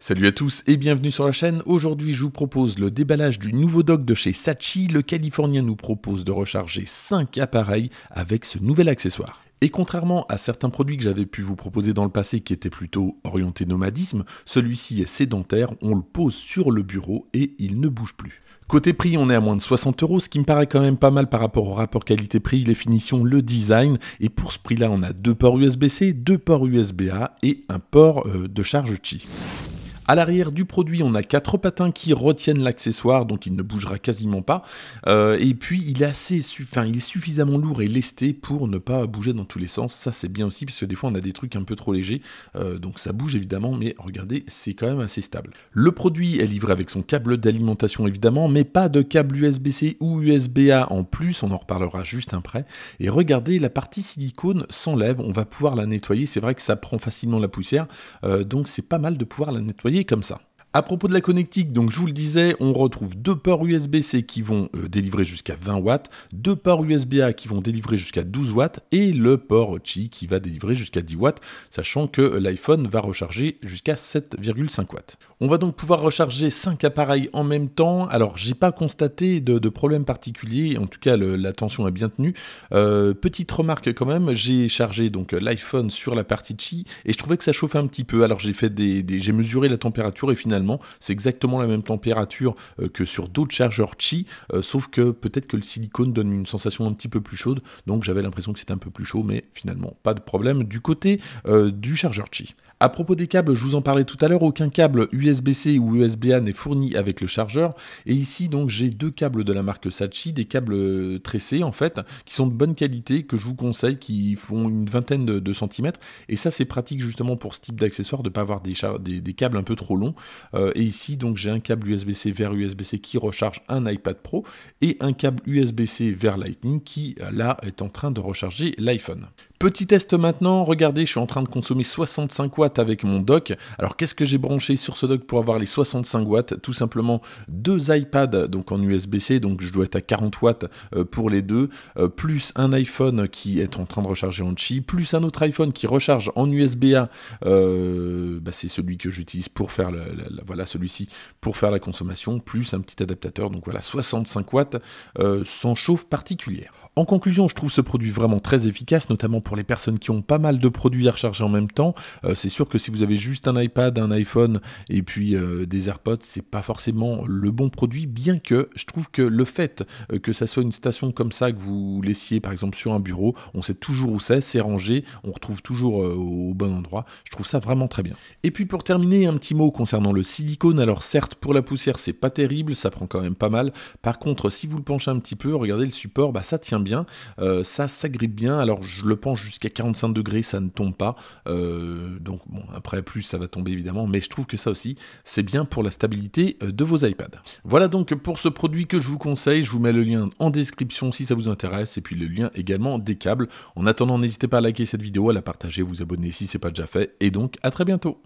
Salut à tous et bienvenue sur la chaîne. Aujourd'hui, je vous propose le déballage du nouveau dock de chez Sachi. Le Californien nous propose de recharger 5 appareils avec ce nouvel accessoire. Et contrairement à certains produits que j'avais pu vous proposer dans le passé qui étaient plutôt orientés nomadisme, celui-ci est sédentaire, on le pose sur le bureau et il ne bouge plus. Côté prix, on est à moins de 60 euros, ce qui me paraît quand même pas mal par rapport au rapport qualité-prix, les finitions, le design. Et pour ce prix-là, on a deux ports USB-C, deux ports USB-A et un port euh, de charge Qi. À l'arrière du produit, on a quatre patins qui retiennent l'accessoire, donc il ne bougera quasiment pas. Euh, et puis, il est, assez, enfin, il est suffisamment lourd et lesté pour ne pas bouger dans tous les sens. Ça, c'est bien aussi, parce que des fois, on a des trucs un peu trop légers. Euh, donc, ça bouge évidemment, mais regardez, c'est quand même assez stable. Le produit est livré avec son câble d'alimentation, évidemment, mais pas de câble USB-C ou USB-A en plus. On en reparlera juste après. Et regardez, la partie silicone s'enlève. On va pouvoir la nettoyer. C'est vrai que ça prend facilement la poussière. Euh, donc, c'est pas mal de pouvoir la nettoyer comme ça. À propos de la connectique, donc je vous le disais, on retrouve deux ports euh, USB-C qui vont délivrer jusqu'à 20 watts, deux ports USB-A qui vont délivrer jusqu'à 12 watts et le port Qi qui va délivrer jusqu'à 10 watts, sachant que l'iPhone va recharger jusqu'à 7,5 watts. On va donc pouvoir recharger 5 appareils en même temps. Alors j'ai pas constaté de, problème particulier, en tout cas la tension est bien tenue. Euh, petite remarque quand même, j'ai chargé donc l'iPhone sur la partie Qi et je trouvais que ça chauffait un petit peu. Alors j'ai fait j'ai mesuré la température et finalement c'est exactement la même température euh, que sur d'autres chargeurs Qi, euh, sauf que peut-être que le silicone donne une sensation un petit peu plus chaude, donc j'avais l'impression que c'était un peu plus chaud, mais finalement pas de problème du côté euh, du chargeur Qi. À propos des câbles, je vous en parlais tout à l'heure, aucun câble USB-C ou USB-A n'est fourni avec le chargeur. Et ici, donc, j'ai deux câbles de la marque Sachi, des câbles tressés en fait, qui sont de bonne qualité, que je vous conseille, qui font une vingtaine de, centimètres. Et ça, c'est pratique justement pour ce type d'accessoire de ne pas avoir des, câbles un peu trop longs. Euh, et ici, donc, j'ai un câble USB-C vers USB-C qui recharge un iPad Pro et un câble USB-C vers Lightning qui, là, est en train de recharger l'iPhone. Petit test maintenant, regardez, je suis en train de consommer 65 watts avec mon dock. Alors qu'est-ce que j'ai branché sur ce dock pour avoir les 65 watts Tout simplement deux iPads donc en USB-C, donc je dois être à 40 watts euh, pour les deux, euh, plus un iPhone qui est en train de recharger en Qi, plus un autre iPhone qui recharge en USB-A. Euh, bah, c'est celui que j'utilise pour faire la, voilà celui-ci pour faire la consommation, plus un petit adaptateur. Donc voilà 65 watts sans chauffe particulière. En conclusion, je trouve ce produit vraiment très efficace, notamment pour pour les personnes qui ont pas mal de produits à recharger en même temps, euh, c'est sûr que si vous avez juste un iPad, un iPhone et puis euh, des AirPods, c'est pas forcément le bon produit, bien que je trouve que le fait euh, que ça soit une station comme ça, que vous laissiez par exemple sur un bureau, on sait toujours où c'est, c'est rangé, on retrouve toujours au bon endroit. Je trouve ça vraiment très bien. Et puis pour terminer, un petit mot concernant le silicone. Alors certes, pour la poussière, c'est pas terrible, ça prend quand même pas mal. Par contre, si vous le penchez un petit peu, regardez le support, bah, ça tient bien, ça s'agrippe bien. Alors je le penche jusqu'à 45 degrés, ça ne tombe pas. Euh, donc bon, après plus ça va tomber évidemment, mais je trouve que ça aussi c'est bien pour la stabilité euh, de vos iPads. Voilà donc pour ce produit que je vous conseille, je vous mets le lien en description si ça vous intéresse, et puis le lien également des câbles. En attendant, n'hésitez pas à liker cette vidéo, à la partager, vous abonner si c'est pas déjà fait, et donc à très bientôt.